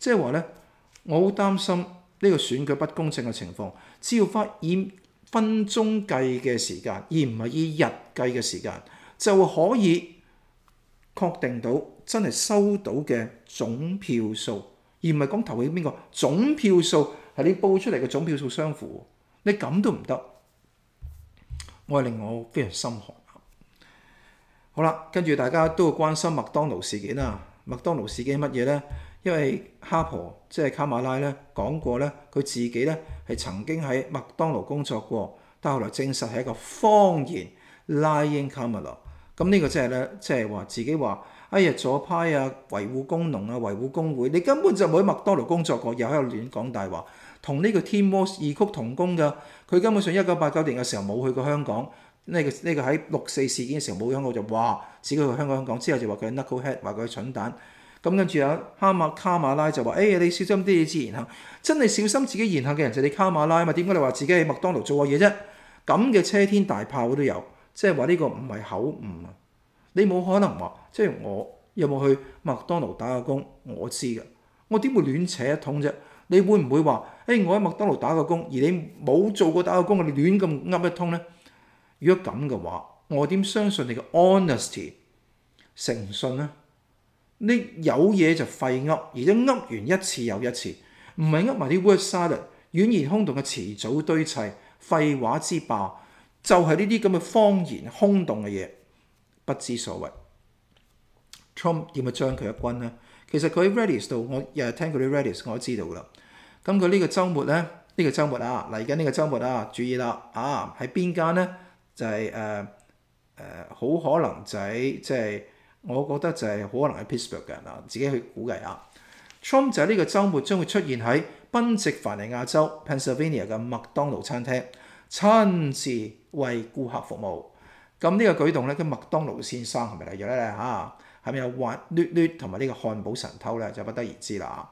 即係話咧，我好擔心呢個選舉不公正嘅情況。只要花以分鐘計嘅時間，而唔係以日計嘅時間，就可以確定到真係收到嘅總票數，而唔係講投俾邊個總票數係你報出嚟嘅總票數相符。你咁都唔得，我係令我非常心寒。好啦，跟住大家都會關心麥當勞事件啊！麥當勞事件乜嘢咧？因為哈婆即係卡馬拉咧講過咧，佢自己咧係曾經喺麥當勞工作過，但後來證實係一個方言，lying Kamala。咁呢個即係咧，即係話自己話哎呀左派啊，維護工農啊，維護工會，你根本就冇喺麥當勞工作過，又喺度亂講大話。同呢個 wars 異曲同工嘅，佢根本上一九八九年嘅時候冇去過香港，呢個呢個喺六四事件嘅時候冇香港就話自佢去香港香港，之後就話佢 k nucklehead，話佢蠢蛋。咁跟住啊，哈馬卡馬拉就話：，誒你小心啲，你言行，真係小心自己言行嘅人就你卡馬拉啊嘛！點解你話自己喺麥當勞做過嘢啫？咁嘅車天大炮都有，即係話呢個唔係口誤啊！你冇可能話，即係我有冇去麥當勞打過工，我知嘅，我點會亂扯一通啫？你會唔會話，誒我喺麥當勞打過工，而你冇做過打過工，你亂咁噏一通咧？如果咁嘅話，我點相信你嘅 honesty 誠信咧？你有嘢就廢噏，而且噏完一次又一次，唔係噏埋啲 word salad，語言空洞嘅詞組堆砌，廢話之霸，就係呢啲咁嘅方言空洞嘅嘢，不知所謂。Trump 點去將佢一軍呢？其實佢喺 ready 度，我日日聽佢啲 ready，我都知道噶啦。咁佢呢個週末呢，呢個週末啊，嚟緊呢個週末啊，注意啦，啊喺邊間呢？就係誒誒，好可能就喺即係。我覺得就係可能係 p i t t s b u h 嘅嗱，自己去估計啊。Trump 就喺呢個週末將會出現喺賓夕凡尼亞州 Pennsylvania 嘅麥當勞餐廳，親自為顧客服務。咁呢個舉動咧，跟麥當勞先生係咪嚟咗咧？嚇，係咪有滑捋捋同埋呢個漢堡神偷咧？就不得而知啦。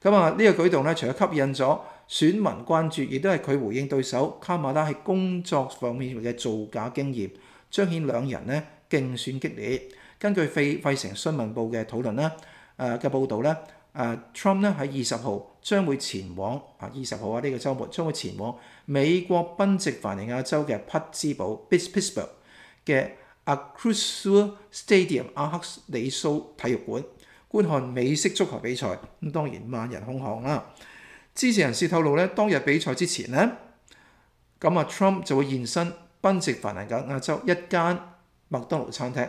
咁啊，呢個舉動咧，除咗吸引咗選民關注，亦都係佢回應對手卡馬拉喺工作方面嘅造假經驗，彰顯兩人咧競選激烈。根據《費費城新聞報》嘅討論呢誒嘅報導咧，誒 Trump 咧喺二十號將會前往啊，二十號啊呢個週末將會前往美國賓夕凡尼亞州嘅匹兹堡 （Pittsburgh） 嘅 Acrisure Stadium 阿克里蘇體育館觀看美式足球比賽。咁當然萬人空巷啦。知情人士透露咧，當日比賽之前咧，咁啊 Trump 就會現身賓夕凡尼亞州一間麥當勞餐廳。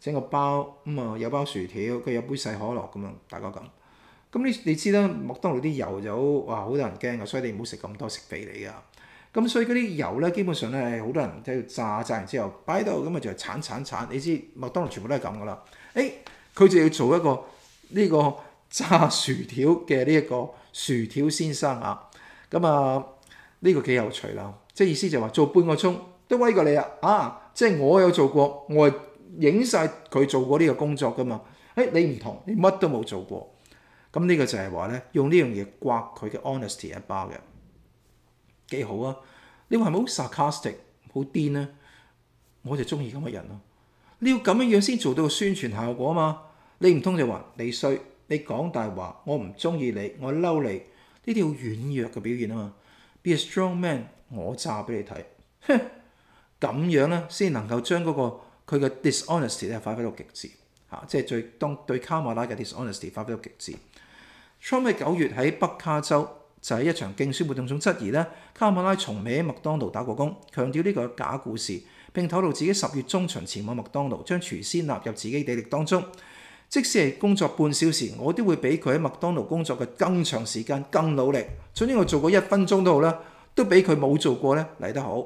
整個包咁啊，有包薯條，佢有杯細可樂咁樣，大家咁。咁你你知啦，麥當勞啲油就哇好多人驚噶，所以你唔好食咁多，食肥你啊。咁所以嗰啲油咧，基本上咧係好多人喺度炸，炸完之後擺到咁啊，就鏟鏟鏟。你知麥當勞全部都係咁噶啦。誒，佢就要做一個呢個炸薯條嘅呢一個薯條先生啊。咁啊，呢個幾有趣啦。即係意思就話做半個鐘都威過你啊！啊，即係我有做過，我。影晒佢做過呢個工作噶嘛？誒你唔同，你乜都冇做過，咁呢個就係話咧，用呢樣嘢刮佢嘅 honesty 一包嘅，幾好啊？你話係咪好 sarcastic，好癲咧？我就中意咁嘅人咯。你要咁樣樣先做到宣傳效果啊嘛？你唔通就話你衰，你講大話，我唔中意你，我嬲你，呢啲好軟弱嘅表現啊嘛。Be a strong man，我炸俾你睇，哼！咁樣咧先能夠將嗰個。佢嘅 dishonesty 咧發揮到極致，嚇，即係最當對卡麥拉嘅 dishonesty 發揮到極致。Trump 喺九月喺北卡州就喺一場競選活動中質疑咧，卡麥拉從未喺麥當勞打過工，強調呢個假故事。並透露自己十月中旬前往麥當勞，將廚師納入自己地力當中。即使係工作半小時，我都會比佢喺麥當勞工作嘅更長時間、更努力。總之我做過一分鐘都好啦，都比佢冇做過咧嚟得好。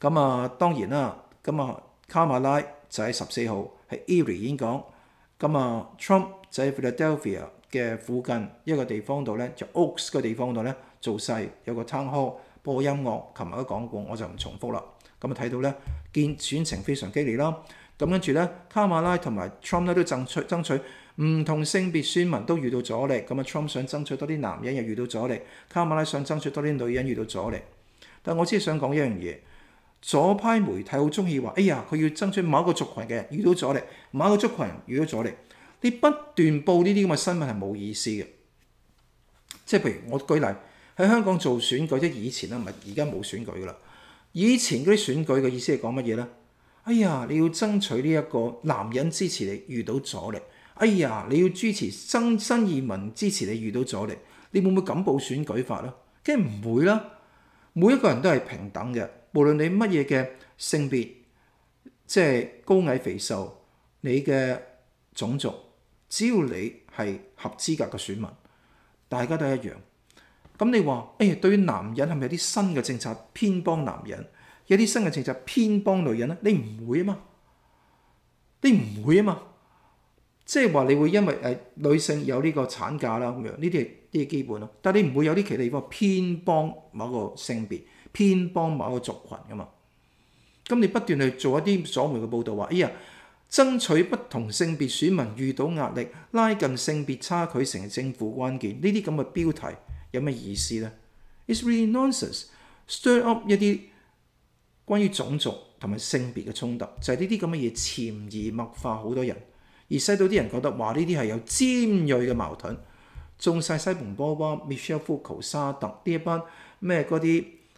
咁啊，當然啦，咁啊。卡馬拉就喺十四號，係 Erie 演講。咁啊，Trump 就喺 Philadelphia 嘅附近一個地方度咧，就 Oaks 嘅地方度咧做勢，有個 t w n h a l l 播音樂。琴日都講過，我就唔重複啦。咁啊，睇到咧，見選情非常激烈啦。咁跟住咧，卡馬拉同埋 Trump 咧都爭取爭取唔同性別宣民都遇到阻力。咁啊，Trump 想爭取多啲男人又遇到阻力，卡馬拉想爭取多啲女人遇到阻力。但我只係想講一樣嘢。左派媒體好中意話：哎呀，佢要爭取某一個族群嘅人遇到阻力，某一個族群遇到阻力。你不斷報呢啲咁嘅新聞係冇意思嘅。即係譬如我舉例喺香港做選舉，即係以前啦，唔係而家冇選舉噶啦。以前嗰啲選舉嘅意思係講乜嘢咧？哎呀，你要爭取呢一個男人支持你遇到阻力，哎呀，你要支持新新移民支持你遇到阻力，你會唔會咁報選舉法咧？梗係唔會啦，每一個人都係平等嘅。無論你乜嘢嘅性別，即係高矮肥瘦，你嘅種族，只要你係合資格嘅選民，大家都一樣。咁你話，誒對於男人係咪有啲新嘅政策偏幫男人，有啲新嘅政策偏幫女人咧？你唔會啊嘛，你唔會啊嘛，即係話你會因為誒女性有呢個產假啦咁樣，呢啲係基本咯。但你唔會有啲其他地方偏幫某一個性別。偏幫某個族群噶嘛？咁你不斷去做一啲鎖門嘅報導，話哎呀，爭取不同性別選民遇到壓力，拉近性別差距成政府關鍵，呢啲咁嘅標題有咩意思呢 i t s really nonsense。Stir up 一啲關於種族同埋性別嘅衝突，就係呢啲咁嘅嘢潛移默化好多人，而使到啲人覺得話呢啲係有尖鋭嘅矛盾。仲晒西蒙波娃、Michelle Foucault、沙特呢一班咩嗰啲。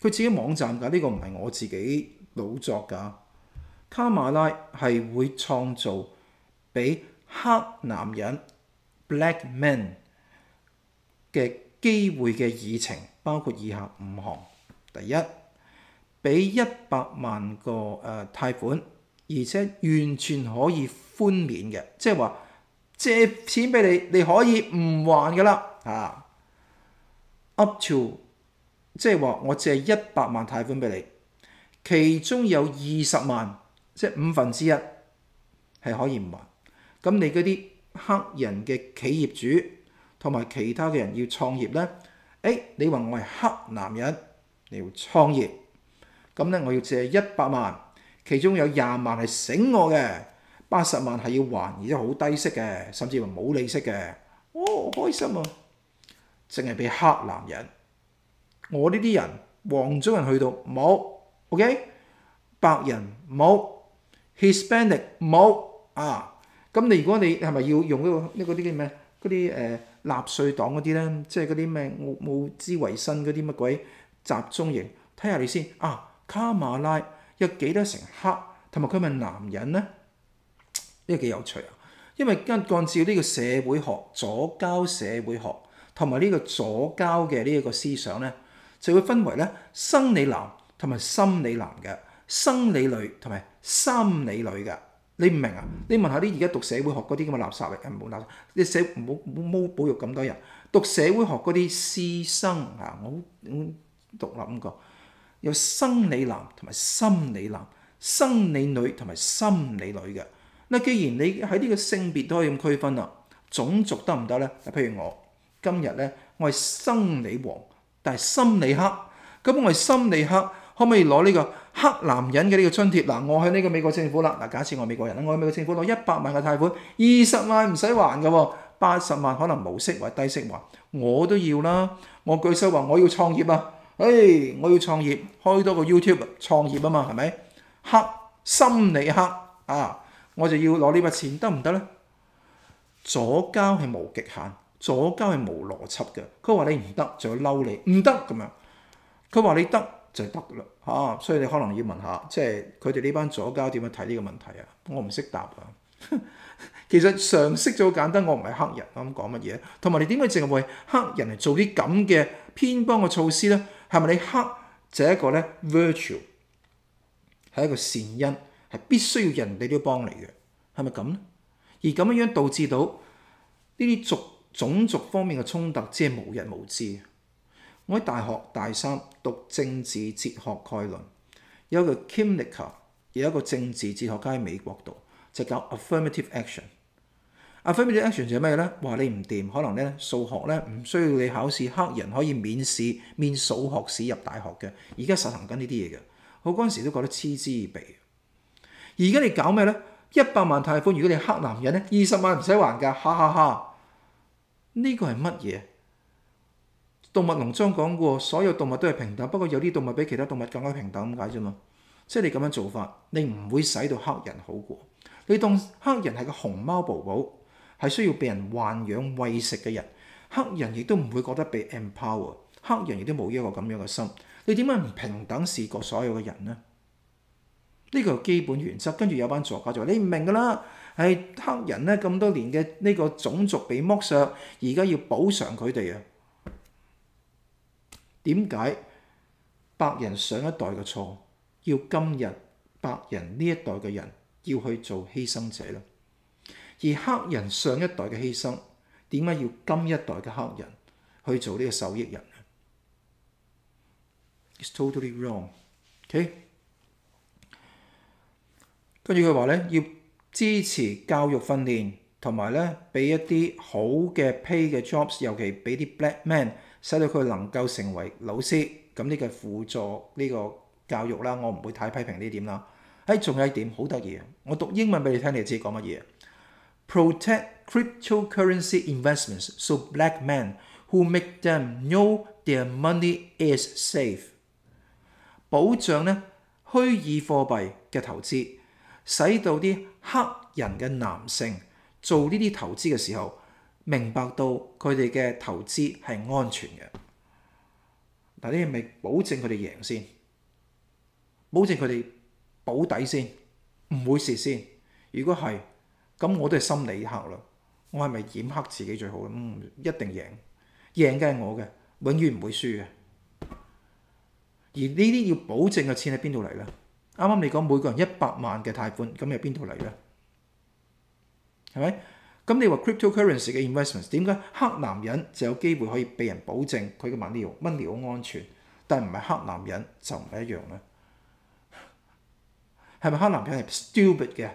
佢自己網站㗎，呢個唔係我自己老作㗎。卡馬拉係會創造俾黑男人 （black man） 嘅機會嘅議程，包括以下五項：第一，俾一百萬個誒貸款，而且完全可以寬免嘅，即係話借錢俾你，你可以唔還㗎啦。啊，up to 即係話，我借一百萬貸款俾你，其中有二十萬，即係五分之一係可以唔還。咁你嗰啲黑人嘅企業主同埋其他嘅人要創業咧，誒，你話我係黑男人，你要創業，咁咧我要借一百萬，其中有廿萬係醒我嘅，八十萬係要還，而且好低息嘅，甚至話冇利息嘅，哦，開心啊，淨係俾黑男人。我呢啲人，黃種人去到冇，OK？白人冇，Hispanic 冇啊。咁你如果你係咪要用呢個呢啲叫咩？嗰啲誒納税黨嗰啲咧，即係嗰啲咩冇冇資維新嗰啲乜鬼集中型？睇下你先啊，卡馬拉有幾多成黑？同埋佢係咪男人咧？呢個幾有趣啊！因為依按照呢個社會學左交社會學同埋呢個左交嘅呢一個思想咧。就會分為咧生理男同埋心理男嘅，生理女同埋心理女嘅。你唔明啊？你問下啲而家讀社會學嗰啲咁嘅垃圾嚟嘅，好垃圾。你社冇冇冇保育咁多人讀社會學嗰啲師生啊，我好獨立咁講，有生理男同埋心理男，生理女同埋心理女嘅。嗱，既然你喺呢個性別都可以咁區分啦，種族得唔得咧？譬如我今日咧，我係生理王。但係心理黑，咁我係心理黑，可唔可以攞呢個黑男人嘅呢個津貼？嗱，我喺呢個美國政府啦，嗱，假設我係美國人啦，我美國政府攞一百萬嘅貸款，二十萬唔使還嘅喎，八十萬可能無息或低息還，我都要啦。我據收話我要創業啊，誒，我要創業，開多個 YouTube 創業啊嘛，係咪黑心理黑啊？我就要攞呢筆錢得唔得咧？左交係無極限。左交係冇邏輯嘅，佢話你唔得就要嬲你，唔得咁樣。佢話你得就得啦，嚇！所以你可能要問下，即係佢哋呢班左交點樣睇呢個問題啊？我唔識答啊。其實常識就好簡單，我唔係黑人咁講乜嘢，同埋你點解淨係黑人嚟做啲咁嘅偏幫嘅措施咧？係咪你黑就一個咧？Virtual 係一個善因，係必須要人哋都要幫你嘅，係咪咁咧？而咁樣樣導致到呢啲族。種族方面嘅衝突真係無日無之。我喺大學大三讀政治哲學概論，有一個 chemical 有一個政治哲學家喺美國度就搞 affirmative action。affirmative action 就係咩咧？話你唔掂，可能咧數學咧唔需要你考試，黑人可以免試免數學試入大學嘅。而家實行緊呢啲嘢嘅，我嗰陣時都覺得嗤之以鼻。而家你搞咩咧？一百萬貸款，如果你黑男人咧，二十萬唔使還㗎，哈哈哈！呢個係乜嘢？動物农庄講過，所有動物都係平等，不過有啲動物比其他動物更加平等咁解啫嘛。即係你咁樣做法，你唔會使到黑人好過。你當黑人係個熊貓宝宝，係需要被人豢養餵食嘅人，黑人亦都唔會覺得被 empower，黑人亦都冇一個咁樣嘅心。你點解唔平等視過所有嘅人呢？呢個基本原則，跟住有班作家就話：你唔明噶啦。係黑人咧，咁多年嘅呢個種族被剝削，而家要補償佢哋啊？點解白人上一代嘅錯，要今日白人呢一代嘅人要去做犧牲者咧？而黑人上一代嘅犧牲，點解要今一代嘅黑人去做呢個受益人啊？It's totally wrong，OK。跟住佢話咧，要。支持教育訓練，同埋咧俾一啲好嘅 pay 嘅 jobs，尤其俾啲 black man，使到佢能夠成為老師咁呢個輔助呢個教育啦。我唔會太批評呢點啦。喺仲有一點好得意，我讀英文俾你聽，你就知講乜嘢。Protect cryptocurrency investments so black men who make them know their money is safe。保障咧虛擬貨幣嘅投資，使到啲。黑人嘅男性做呢啲投資嘅時候，明白到佢哋嘅投資係安全嘅。嗱，你係咪保證佢哋贏先，保證佢哋保底先，唔會蝕先。如果係咁，我都係心理客啦。我係咪掩黑自己最好咧？嗯，一定贏，贏嘅係我嘅，永遠唔會輸嘅。而呢啲要保證嘅錢喺邊度嚟咧？啱啱你講每個人一百萬嘅貸款，咁由邊度嚟咧？係咪咁你話 cryptocurrency 嘅 investment 點解黑男人就有機會可以俾人保證佢嘅 money 好 money 好安全，但係唔係黑男人就唔係一樣咧？係咪黑男人係 stupid 嘅？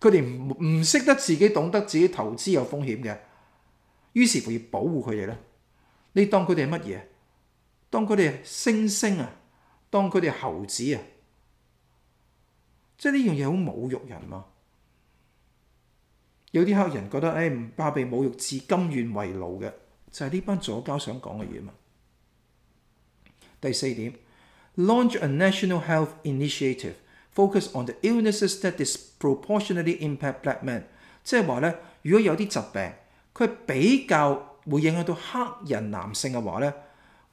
佢哋唔唔識得自己懂得自己投資有風險嘅，於是乎要保護佢哋咧。你當佢哋係乜嘢？當佢哋猩猩啊？當佢哋猴子啊？即係呢樣嘢好侮辱人嘛？有啲黑人覺得，誒怕被侮辱至今願為奴嘅，就係呢班左膠想講嘅嘢嘛。第四點，launch a national health initiative f o c u s on the illnesses that disproportionately impact black men。即係話咧，如果有啲疾病佢比較會影響到黑人男性嘅話咧，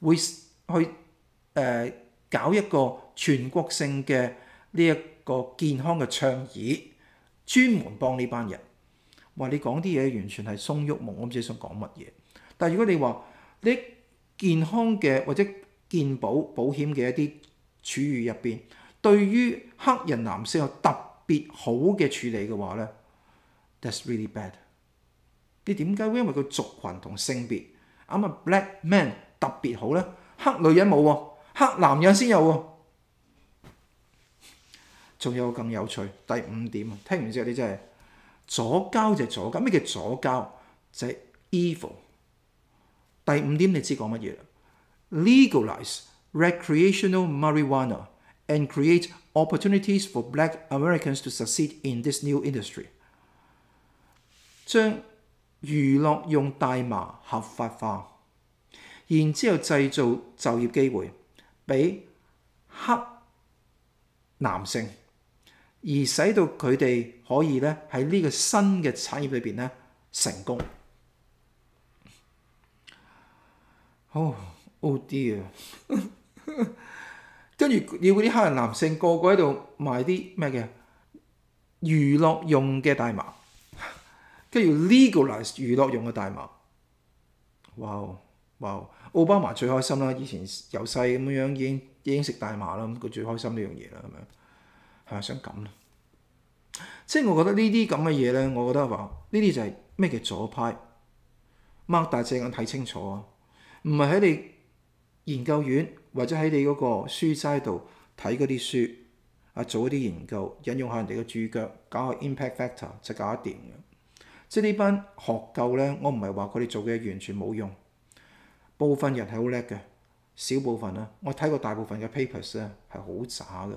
會去誒搞一個全國性嘅呢一個健康嘅倡議，專門幫呢班人。話你講啲嘢完全係鬆鬱木，我唔知想講乜嘢。但如果你話你健康嘅或者健保保險嘅一啲處遇入邊，對於黑人男性有特別好嘅處理嘅話咧，That's really bad。你點解？因為個族群同性別啱啊 black man 特別好咧，黑女人冇，黑男人先有喎。仲有更有趣第五點，聽完之後你真係左交就左交，咩叫左交？就係 evil。第五點你知講乜嘢 l e g a l i z e recreational marijuana and create opportunities for Black Americans to succeed in this new industry。將娛樂用大麻合法化，然之後製造就業機會俾黑男性。而使到佢哋可以咧喺呢個新嘅產業裏邊咧成功。好，oh dear，跟住要嗰啲黑人男性個個喺度賣啲咩嘅娛樂用嘅大麻，跟住 l e g a l i z e 娛樂用嘅大麻。哇！哦哇！哦！奧巴馬最開心啦，以前由細咁樣已經已經食大麻啦，咁佢最開心呢樣嘢啦，咁樣。係咪想咁咧？即係我覺得呢啲咁嘅嘢咧，我覺得話呢啲就係咩叫左派？擘大隻眼睇清楚啊！唔係喺你研究院或者喺你嗰個書齋度睇嗰啲書啊，做一啲研究，引用下人哋嘅注腳，搞下 impact factor 就搞得掂嘅。即係呢班學究咧，我唔係話佢哋做嘅完全冇用。部分人係好叻嘅，少部分啊，我睇過大部分嘅 papers 咧係好渣嘅。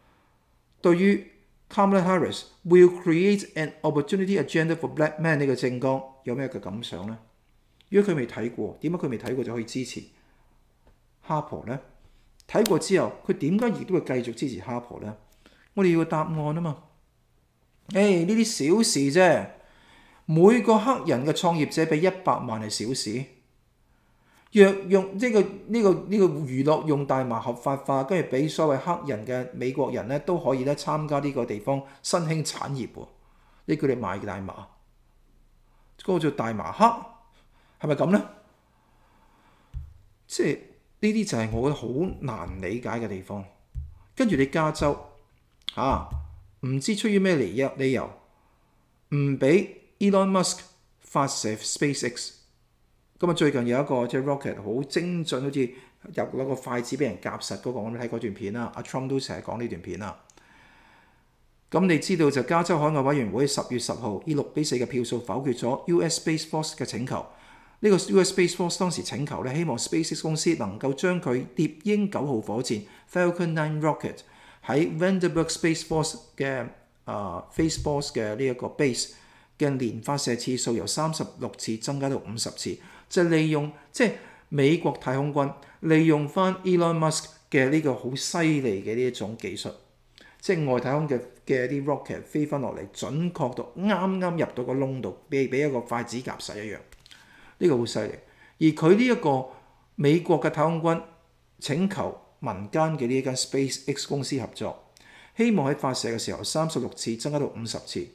對於 Kamala Harris will create an opportunity agenda for black men 呢個政綱有咩嘅感想呢？如果佢未睇過，點解佢未睇過就可以支持哈婆呢？睇過之後，佢點解亦都會繼續支持哈婆呢？我哋要答案啊嘛！誒呢啲小事啫，每個黑人嘅創業者俾一百萬係小事。若用呢個呢個呢個娛樂用大麻合法化，跟住俾所謂黑人嘅美國人咧都可以咧參加呢個地方新興產業喎，你佢哋買嘅大麻，嗰個叫大麻黑，係咪咁咧？即係呢啲就係我好難理解嘅地方。跟住你加州嚇，唔知出於咩利益理由，唔俾 Elon Musk 發射 SpaceX。咁啊！最近有一個即係 rocket 好精準，好似入攞個筷子俾人夾實嗰個，我哋睇嗰段片啦。阿 Trump 都成日講呢段片啦。咁你知道就加州海外委員會十月十號以六比四嘅票數否決咗 U.S. Space Force 嘅請求。呢個 U.S. Space Force 當時請求咧，希望 SpaceX 公司能夠將佢鴿鷹九號火箭 Falcon Nine Rocket 喺 Vandenberg Space Force 嘅啊 Space Force 嘅呢一個 base 嘅年發射次數由三十六次增加到五十次。就利用即系美國太空軍利用翻 Elon Musk 嘅呢個好犀利嘅呢一種技術，即係外太空嘅嘅啲 rocket 飛翻落嚟，準確到啱啱入到個窿度，俾俾一個筷子夾實一樣。呢個好犀利。而佢呢一個美國嘅太空軍請求民間嘅呢間 Space X 公司合作，希望喺發射嘅時候三十六次增加到五十次。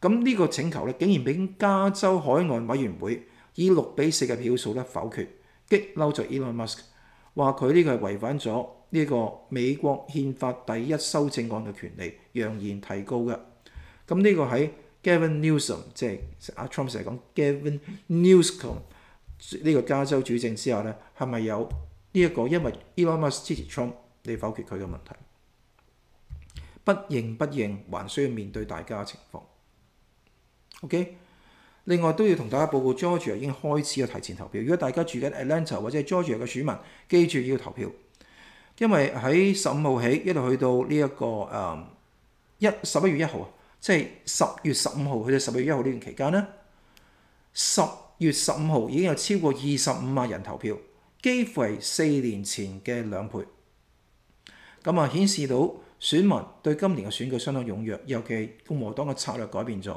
咁呢個請求咧，竟然俾加州海岸委員會。以六比四嘅票數咧否決，激嬲咗 Elon Musk，話佢呢個係違反咗呢個美國憲法第一修正案嘅權利，揚言提高嘅。咁呢個喺 Gavin Newsom，即係阿 Trump 成日講 Gavin Newsom 呢個加州主政之下咧，係咪有呢一個因為 Elon Musk 支持 Trump，你否決佢嘅問題？不認不認，還需要面對大家嘅情況。OK。另外都要同大家報告 g e o r g i a 已經開始要提前投票。如果大家住緊 Atlanta 或者 g e o r g i a 嘅選民，記住要投票。因為喺十五號起一路去到呢一個誒一十一月一號，即係十月十五號去到十一月一號呢段期間呢十月十五號已經有超過二十五萬人投票，幾乎係四年前嘅兩倍。咁啊，顯示到選民對今年嘅選舉相當踴躍，尤其共和黨嘅策略改變咗。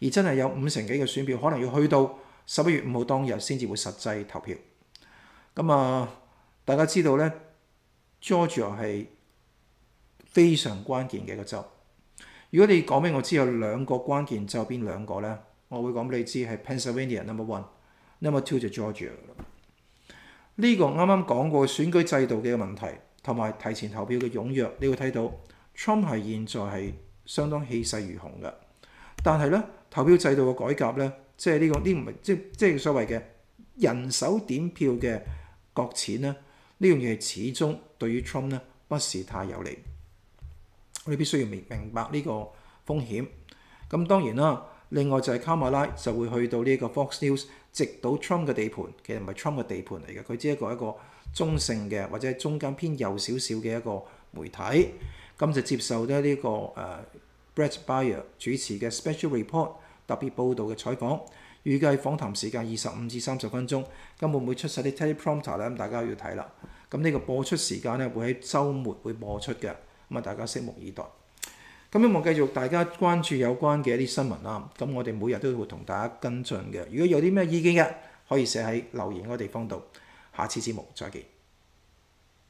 而真係有五成幾嘅選票，可能要去到十一月五號當日先至會實際投票。咁啊，大家知道咧，Georgia 係非常關鍵嘅一個州。如果你講俾我知有兩個關鍵州邊兩個咧，我會講俾你知係 Pennsylvania number one，number two 就 Georgia 啦。呢個啱啱講過選舉制度嘅問題，同埋提前投票嘅踴躍，你會睇到 Trump 係現在係相當氣勢如虹嘅，但係咧。投票制度嘅改革咧，即係呢個呢唔係即即係所謂嘅人手點票嘅國錢咧，呢樣嘢始終對於 Trump 咧不是太有利，你必須要明明白呢個風險。咁當然啦，另外就係卡馬拉就會去到呢個 Fox News，直到 Trump 嘅地盤，其實唔係 Trump 嘅地盤嚟嘅，佢只係一個一個中性嘅或者係中間偏右少少嘅一個媒體，咁就接受咗呢個誒。Brad b y e r 主持嘅 Special Report 特別報導嘅採訪，預計訪談時間二十五至三十分鐘。咁會唔會出曬啲 t e l e Prompter 咧？咁大家要睇啦。咁呢個播出時間咧會喺週末會播出嘅。咁啊，大家拭目以待。咁希望繼續大家關注有關嘅一啲新聞啦。咁我哋每日都會同大家跟進嘅。如果有啲咩意見嘅，可以寫喺留言嗰個地方度。下次節目再見。